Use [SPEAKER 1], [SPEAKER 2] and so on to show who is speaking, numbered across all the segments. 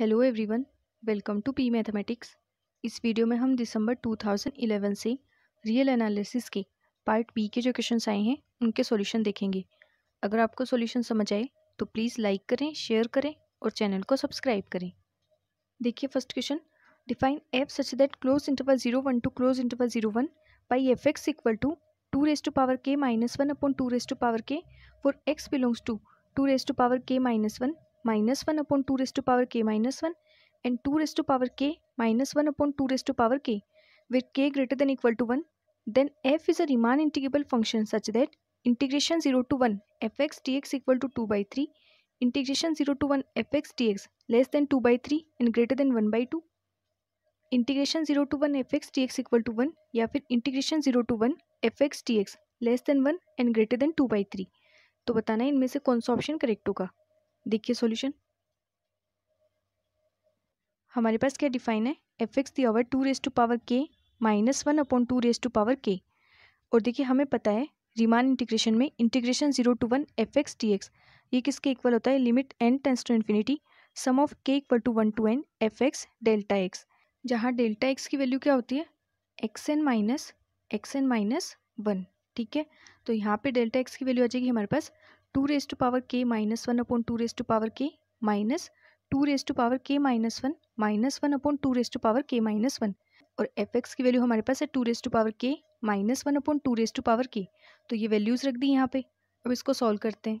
[SPEAKER 1] hello everyone welcome to P mathematics इस video में हम दिसंबर 2011 से रियल एनालिसिस के पार्ट बी के जो क्वेश्चन आए हैं उनके सॉल्यूशन देखेंगे अगर आपको सॉल्यूशन समझ आए तो प्लीज़ लाइक करें शेयर करें और चैनल को सब्सक्राइब करें देखिए first question define F such that closed interval zero one to closed interval zero one by F X equal to two raise to power K minus one upon two raise to power K for X belongs to two raise to power K minus one minus one upon two raise to power K minus one and two raise to power K minus one upon two raise to power K equal to one then F is a Riemann integrable function such that integration zero to one F X D X equal to two by three integration zero to one F X D X less than two by three and greater than one by two integration zero to one F X D X equal to one या फिर integration zero to one F X D X less than one and greater than two by three तो बताना इनमें से कौन सा option correct होगा देखिए सॉल्यूशन हमारे पास क्या डिफाइन है एफ एक्स दी हुआ two raise to power K minus one upon two raise to power K और देखिए हमें पता है रिमान इंटीग्रेशन में integration zero to one F X D X ये किसके इक्वल होता है limit N tends to infinity sum of K equal to one to N F X delta X जहाँ डेल्टा एक्स की वैल्यू क्या होती है X N minus X N minus one ठीक है तो यहाँ पे डेल्टा एक्स की वैल्यू आ जाएगी हमारे पास two raise to power K minus one upon two raise to power K minus two raise to power K minus one minus one upon two raise to power K minus one और F X की value हमारे पास है two raise to power K minus one upon two raise to power K तो ये values रख दी यहाँ पे अब इसको सॉल्व करते हैं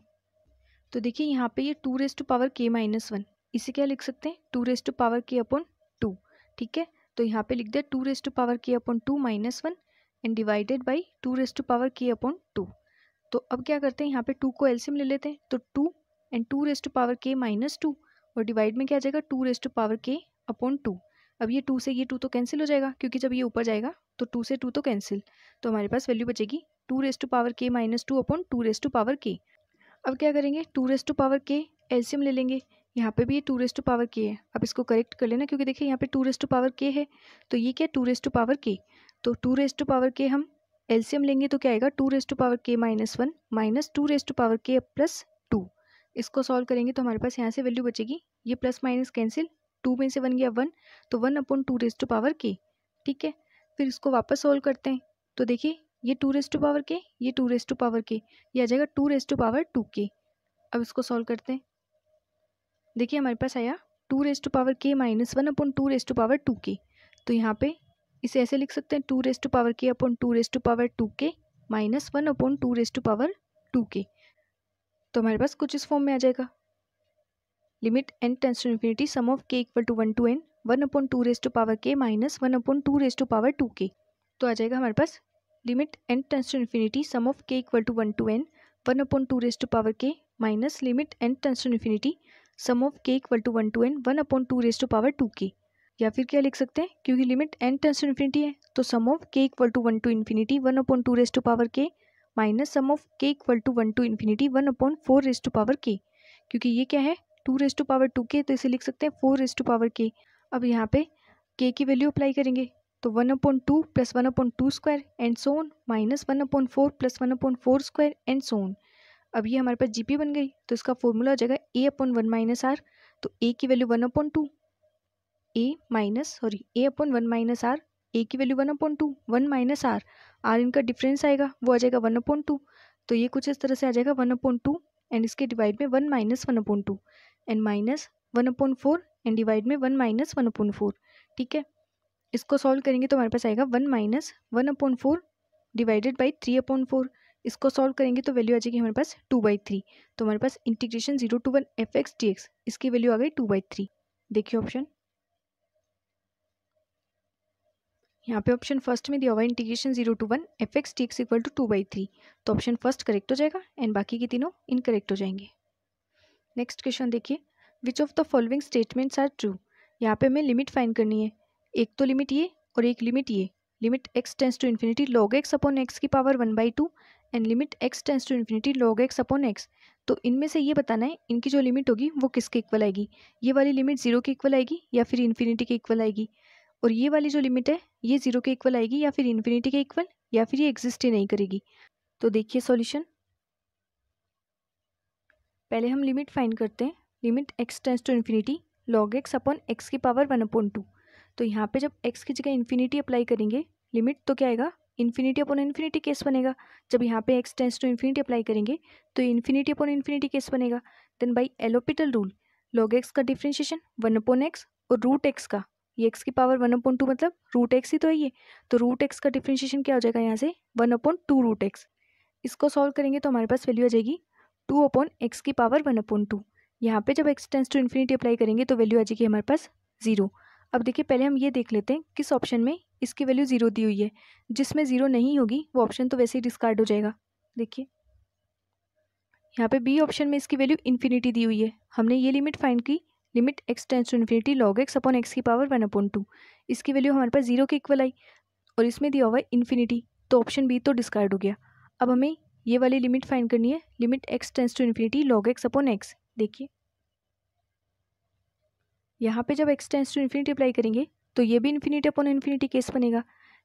[SPEAKER 1] तो देखिए यहाँ पे ये two raise to power K minus one इसे क्या लिख सकते हैं two raise to power K upon two ठीक है तो यहाँ पे लिख दिया two raise to power K upon two minus one and divided by two raise to power K upon two तो अब क्या करते हैं यहाँ पे टू को एल्सियम ले लेते हैं तो two and two raised to power K minus two और डिवाइड में क्या जाएगा two raised to power K upon two अब ये टू से ये टू तो कैंसिल हो जाएगा क्योंकि जब ये ऊपर जाएगा तो टू से टू तो कैंसिल तो हमारे पास वैल्यू बचेगी two raised to power K minus two upon two raised to power K अब क्या करेंगे टू रेस्ट टू पावर के एल्सियम ले लेंगे यहाँ पे भी ये टू रेस्ट टू पावर के है अब इसको करेक्ट कर लेना क्योंकि देखिए यहाँ पे टू रेस्ट टू पावर के है तो ये क्या to raised to power K तो टू रेस्ट टू पावर के हम एल्सियम लेंगे तो क्या आएगा two raise to power K minus one minus two raise to power K plus two इसको सॉल्व करेंगे तो हमारे पास यहाँ से वैल्यू बचेगी ये प्लस माइनस कैंसिल टू में से वन गया वन तो one upon two raise to power K ठीक है फिर इसको वापस सॉल्व करते हैं तो देखिए ये टू रेस टू पावर के ये टू रेस टू पावर के ये आ जाएगा two raise to power two K अब इसको सॉल्व करते हैं देखिए हमारे पास आया two raise to power K minus one upon two raise to power two K तो यहाँ पे इसे ऐसे लिख सकते हैं two raise to power K upon two raise to power two K minus one upon two raise to power two K तो हमारे पास कुछ इस फॉर्म में आ जाएगा limit N tends to infinity sum of K equal to one to N one upon two raise to power K minus one upon two raise to power two K तो आ जाएगा हमारे पास limit N tends to infinity sum of K equal to one to N one upon two raise to power K minus limit N tends to infinity sum of K equal to one to N one upon two raise to power two K या फिर क्या लिख सकते हैं क्योंकि limit N tends to infinity है तो sum of K equal to one to infinity one upon two raise to power K minus sum of K equal to one to infinity one upon four raise to power K क्योंकि ये क्या है two raise to power two K तो इसे लिख सकते हैं four raise to power K अब यहाँ पे के की वैल्यू अप्लाई करेंगे तो one appoint two plus one appoint two square and so on minus one point four plus one point four square and so on अब ये हमारे पास पी बन गई तो इसका फॉर्मूला हो जाएगा A upon one minus R तो ए की value one appoint two A minus sorry A upon one minus R A की value one upon two one minus R R इनका डिफरेंस आएगा वो आ जाएगा वन अपॉन टू तो ये कुछ इस तरह से आ जाएगा वन अपॉन टू एंड इसके डिवाइड में one minus one upon two and minus one upon four and divide में one minus one upon four ठीक है इसको सॉल्व करेंगे तो हमारे पास आएगा one minus one upon four divided by three upon four इसको सॉल्व करेंगे तो वैल्यू आ जाएगी हमारे पास टू बाई थ्री तो हमारे पास integration zero to one F X D X इसकी वैल्यू आ गई टू बाई थ्री देखिए ऑप्शन यहाँ पे ऑप्शन फर्स्ट में दिया हुआ integration zero to one F X D X equal to two by three तो ऑप्शन फर्स्ट करेक्ट हो जाएगा एंड बाकी के तीनों इनकरेक्ट हो जाएंगे नेक्स्ट क्वेश्चन देखिए which of the following statements are true यहाँ पे हमें लिमिट फाइन करनी है एक तो लिमिट ये और एक लिमिट ये limit x tends to infinity log x upon x की power one by two and limit x tends to infinity log x upon X तो इनमें से ये बताना है इनकी जो लिमिट होगी वो किसके इक्वल आएगी ये वाली लिमिट जीरो के इक्वल आएगी या फिर इन्फिनिटी के इक्वल आएगी और ये वाली जो लिमिट है ये ज़ीरो के इक्वल आएगी या फिर इन्फिनिटी के इक्वल या फिर ये एग्जिस्ट ही नहीं करेगी तो देखिए सॉल्यूशन पहले हम लिमिट फाइंड करते हैं limit x tends to infinity log x upon x की पावर वन अपॉन टू तो यहाँ पे जब एक्स की जगह इन्फिनिटी अप्लाई करेंगे लिमिट तो क्या आएगा इन्फिनिटी अपॉन इन्फिनिटी केस बनेगा जब यहाँ पे X tends to infinity apply करेंगे तो इन्फिनिटी अपॉन इन्फिनिटी केस बनेगा then by L'Hopital rule log x का डिफ्रेंशिएशन वन अपॉन एक्स और रूट एक्स का ये एक्स की पावर वन अपॉइंट टू मतलब रूट एक्स ही तो है ये तो रूट एक्स का डिफ्रेंशिएशन क्या हो जाएगा यहाँ से one appoint two root x इसको सॉल्व करेंगे तो हमारे पास वैल्यू आ जाएगी टू अपॉन एक्स की पावर वन अपॉइंट टू यहाँ पर जब x tends to infinity apply करेंगे तो वैल्यू आ जाएगी हमारे पास जीरो अब देखिए पहले हम ये देख लेते हैं किस ऑप्शन में इसकी वैल्यू जीरो दी हुई है जिसमें जीरो नहीं होगी वो ऑप्शन तो वैसे ही डिस्कार्ड हो जाएगा देखिए यहाँ पे बी ऑप्शन में इसकी वैल्यू इन्फिनिटी दी हुई है हमने ये लिमिट फाइंड की limit x tends to infinity log x upon x की पावर वन अपॉन टू इसकी वैल्यू हमारे पास जीरो के इक्वल आई और इसमें दिया हुआ है इन्फिनिटी तो ऑप्शन बी तो डिस्कार्ड हो गया अब हमें ये वाली लिमिट फाइंड करनी है limit x tends to infinity log x upon x देखिए यहाँ पे जब x tends to infinity apply करेंगे तो ये भी इन्फिनिटी अपॉन इन्फिनिटी केस बनेगा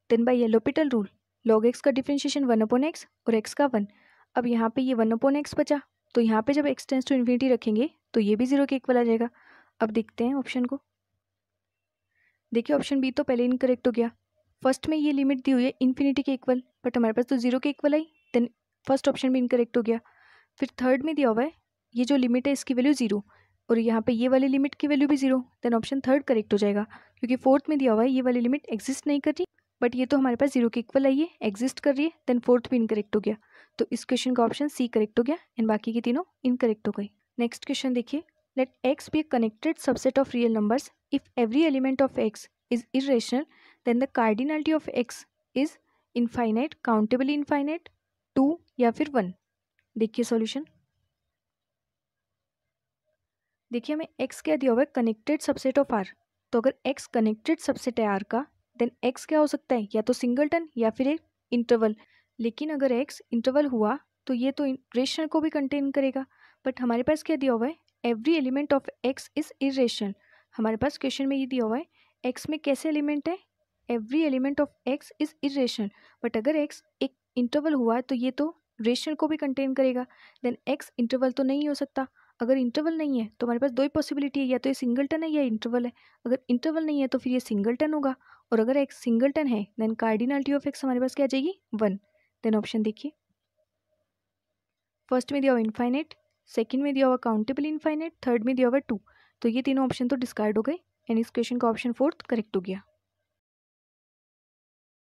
[SPEAKER 1] then by L'Hopital rule log x का डिफ्रेंशिएशन वन अपॉन एक्स और एक्स का वन अब यहाँ पे ये वन अपॉन एक्स बचा तो यहाँ पे जब एक्स टेंस टू इन्फिनिटी रखेंगे तो ये भी जीरो के इक्वल आ जाएगा अब देखते हैं ऑप्शन को देखिए ऑप्शन बी तो पहले इनकरेक्ट हो गया फर्स्ट में ये लिमिट दी हुई है इन्फिनिटी के इक्वल बट हमारे पास तो जीरो के इक्वल आई देन फर्स्ट ऑप्शन भी इनकरेक्ट हो गया फिर थर्ड में दिया हुआ है ये जो लिमिट है इसकी वैल्यू ज़ीरो और यहाँ पे ये वाली लिमिट की वैल्यू भी zero then option third correct हो जाएगा क्योंकि फोर्थ में दिया हुआ है ये वाली लिमिट एग्जिस्ट नहीं कर रही बट ये तो हमारे पास जीरो के इक्वल आई है एग्जिस्ट कर रही है देन फोर्थ भी इनकरेक्ट हो गया तो इस क्वेश्चन का ऑप्शन सी करेक्ट हो गया एंड बाकी के तीनों इनकरेक्ट हो गई नेक्स्ट क्वेश्चन देखिए let x be a connected subset of real numbers if every element of x is irrational then the cardinality of x is infinite countable infinite two या फिर वन देखिए solution देखिए हमें x क्या दिया हुआ है कनेक्टेड सबसेट ऑफ r तो अगर x कनेक्टेड सबसेट है r का देन x क्या हो सकता है या तो सिंगलटन या फिर एक इंटरवल लेकिन अगर x इंटरवल हुआ तो ये तो रेशनल को भी कंटेन करेगा बट हमारे पास क्या दिया हुआ है every element of x is irrational हमारे पास क्वेश्चन में ये दिया हुआ है एक्स में कैसे एलिमेंट है every element of x is irrational but अगर एक्स एक इंटरवल हुआ है तो ये तो रेशनल को भी कंटेन करेगा देन एक्स इंटरवल तो नहीं हो सकता अगर इंटरवल नहीं है तो हमारे पास दो ही पॉसिबिलिटी है या तो ये सिंगलटन है या इंटरवल है अगर इंटरवल नहीं है तो फिर ये सिंगलटन होगा और अगर एक्स सिंगलटन है देन कार्डिनलिटी ऑफ एक्स हमारे पास क्या आ जाएगी वन देन ऑप्शन देखिए फर्स्ट में दिया इन्फाइनेट सेकेंड में दिया हुआ काउंटेबल इनफाइनाइट थर्ड में दिया हुआ टू तो ये तीनों ऑप्शन तो डिस्कार्ड हो गए एंड इस क्वेश्चन का ऑप्शन फोर्थ करेक्ट हो गया